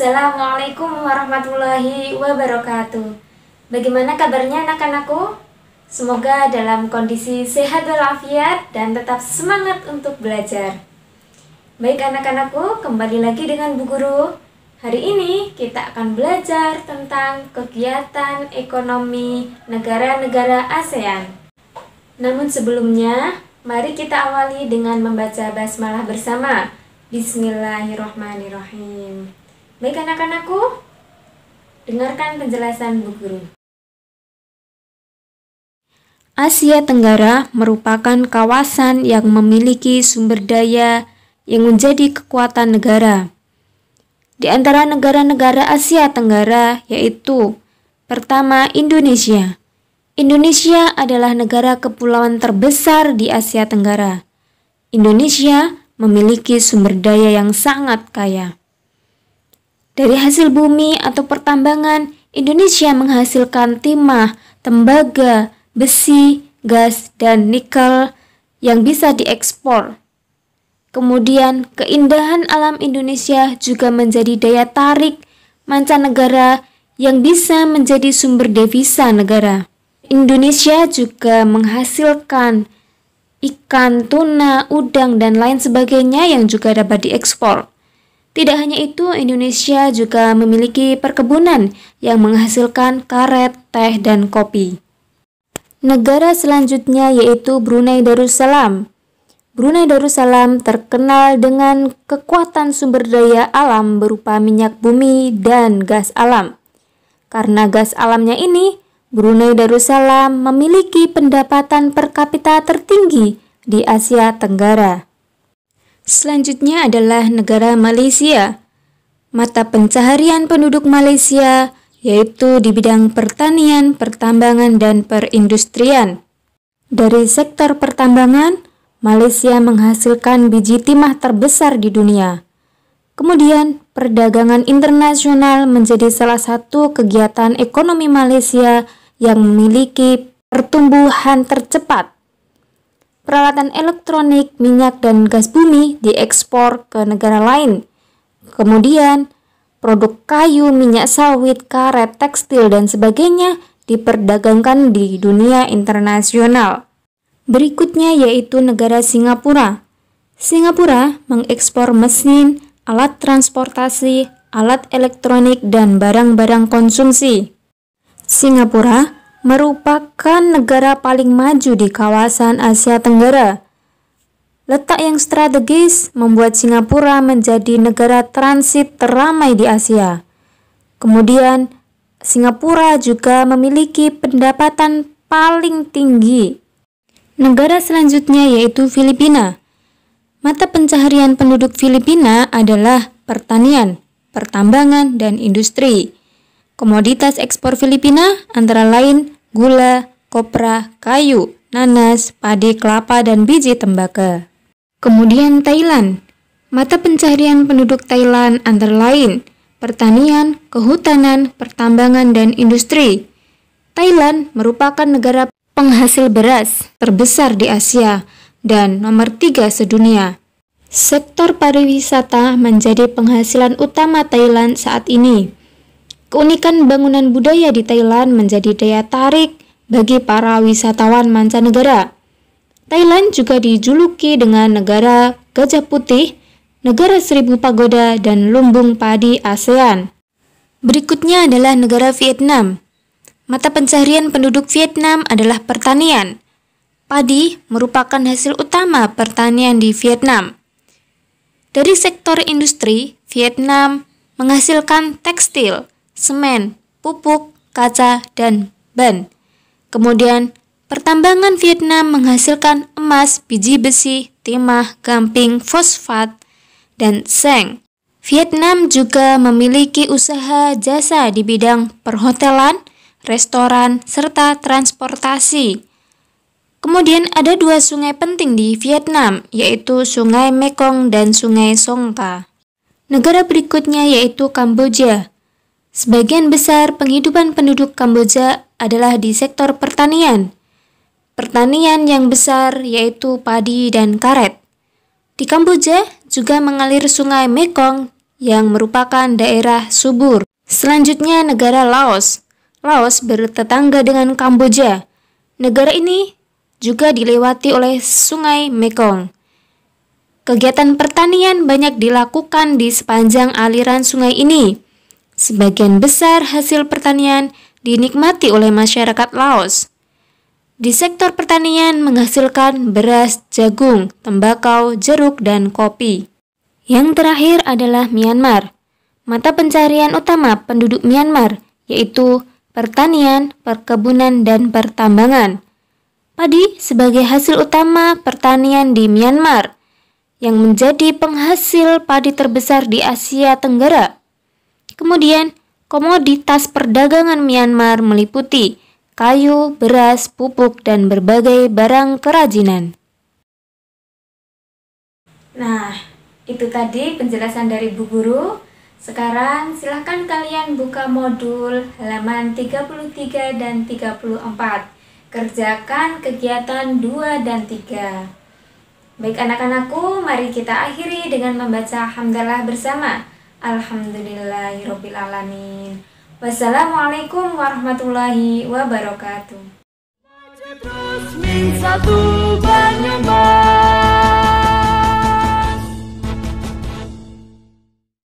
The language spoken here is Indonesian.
Assalamualaikum warahmatullahi wabarakatuh. Bagaimana kabarnya anak-anakku? Semoga dalam kondisi sehat walafiat dan tetap semangat untuk belajar. Baik anak-anakku, kembali lagi dengan Bu Guru. Hari ini kita akan belajar tentang kegiatan ekonomi negara-negara ASEAN. Namun sebelumnya, mari kita awali dengan membaca basmalah bersama. Bismillahirrahmanirrahim. Baik anak-anakku, dengarkan penjelasan Bu Guru. Asia Tenggara merupakan kawasan yang memiliki sumber daya yang menjadi kekuatan negara. Di antara negara-negara Asia Tenggara yaitu pertama Indonesia. Indonesia adalah negara kepulauan terbesar di Asia Tenggara. Indonesia memiliki sumber daya yang sangat kaya. Dari hasil bumi atau pertambangan, Indonesia menghasilkan timah, tembaga, besi, gas, dan nikel yang bisa diekspor. Kemudian, keindahan alam Indonesia juga menjadi daya tarik mancanegara yang bisa menjadi sumber devisa negara. Indonesia juga menghasilkan ikan, tuna, udang, dan lain sebagainya yang juga dapat diekspor. Tidak hanya itu, Indonesia juga memiliki perkebunan yang menghasilkan karet, teh, dan kopi. Negara selanjutnya yaitu Brunei Darussalam. Brunei Darussalam terkenal dengan kekuatan sumber daya alam berupa minyak bumi dan gas alam. Karena gas alamnya ini, Brunei Darussalam memiliki pendapatan per kapita tertinggi di Asia Tenggara. Selanjutnya adalah negara Malaysia. Mata pencaharian penduduk Malaysia yaitu di bidang pertanian, pertambangan, dan perindustrian. Dari sektor pertambangan, Malaysia menghasilkan biji timah terbesar di dunia. Kemudian, perdagangan internasional menjadi salah satu kegiatan ekonomi Malaysia yang memiliki pertumbuhan tercepat peralatan elektronik, minyak, dan gas bumi diekspor ke negara lain. Kemudian, produk kayu, minyak sawit, karet, tekstil, dan sebagainya diperdagangkan di dunia internasional. Berikutnya yaitu negara Singapura. Singapura mengekspor mesin, alat transportasi, alat elektronik, dan barang-barang konsumsi. Singapura merupakan negara paling maju di kawasan Asia Tenggara. Letak yang strategis membuat Singapura menjadi negara transit teramai di Asia. Kemudian, Singapura juga memiliki pendapatan paling tinggi. Negara selanjutnya yaitu Filipina. Mata pencaharian penduduk Filipina adalah pertanian, pertambangan, dan industri. Komoditas ekspor Filipina antara lain gula, kopra, kayu, nanas, padi, kelapa, dan biji tembaga. Kemudian Thailand. Mata pencaharian penduduk Thailand antara lain pertanian, kehutanan, pertambangan, dan industri. Thailand merupakan negara penghasil beras terbesar di Asia dan nomor tiga sedunia. Sektor pariwisata menjadi penghasilan utama Thailand saat ini. Keunikan bangunan budaya di Thailand menjadi daya tarik bagi para wisatawan mancanegara. Thailand juga dijuluki dengan negara gajah putih, negara seribu pagoda, dan lumbung padi ASEAN. Berikutnya adalah negara Vietnam. Mata pencarian penduduk Vietnam adalah pertanian. Padi merupakan hasil utama pertanian di Vietnam. Dari sektor industri, Vietnam menghasilkan tekstil, semen, pupuk, kaca, dan ban. Kemudian, pertambangan Vietnam menghasilkan emas, biji besi, timah, gamping, fosfat, dan seng. Vietnam juga memiliki usaha jasa di bidang perhotelan, restoran, serta transportasi. Kemudian ada dua sungai penting di Vietnam, yaitu Sungai Mekong dan Sungai Songka. Negara berikutnya yaitu Kamboja. Sebagian besar penghidupan penduduk Kamboja adalah di sektor pertanian. Pertanian yang besar yaitu padi dan karet. Di Kamboja juga mengalir sungai Mekong yang merupakan daerah subur. Selanjutnya negara Laos. Laos bertetangga dengan Kamboja. Negara ini juga dilewati oleh sungai Mekong. Kegiatan pertanian banyak dilakukan di sepanjang aliran sungai ini. Sebagian besar hasil pertanian dinikmati oleh masyarakat Laos. Di sektor pertanian menghasilkan beras, jagung, tembakau, jeruk, dan kopi. Yang terakhir adalah Myanmar. Mata pencarian utama penduduk Myanmar yaitu pertanian, perkebunan, dan pertambangan. Padi sebagai hasil utama pertanian di Myanmar, yang menjadi penghasil padi terbesar di Asia Tenggara. Kemudian, komoditas perdagangan Myanmar meliputi kayu, beras, pupuk, dan berbagai barang kerajinan. Nah, itu tadi penjelasan dari Bu Guru. Sekarang silahkan kalian buka modul halaman 33 dan 34. Kerjakan kegiatan 2 dan 3. Baik anak-anakku, mari kita akhiri dengan membaca hamdalah bersama. Alhamdulillahirrabbilalamin Wassalamualaikum warahmatullahi wabarakatuh Terus min satu banyak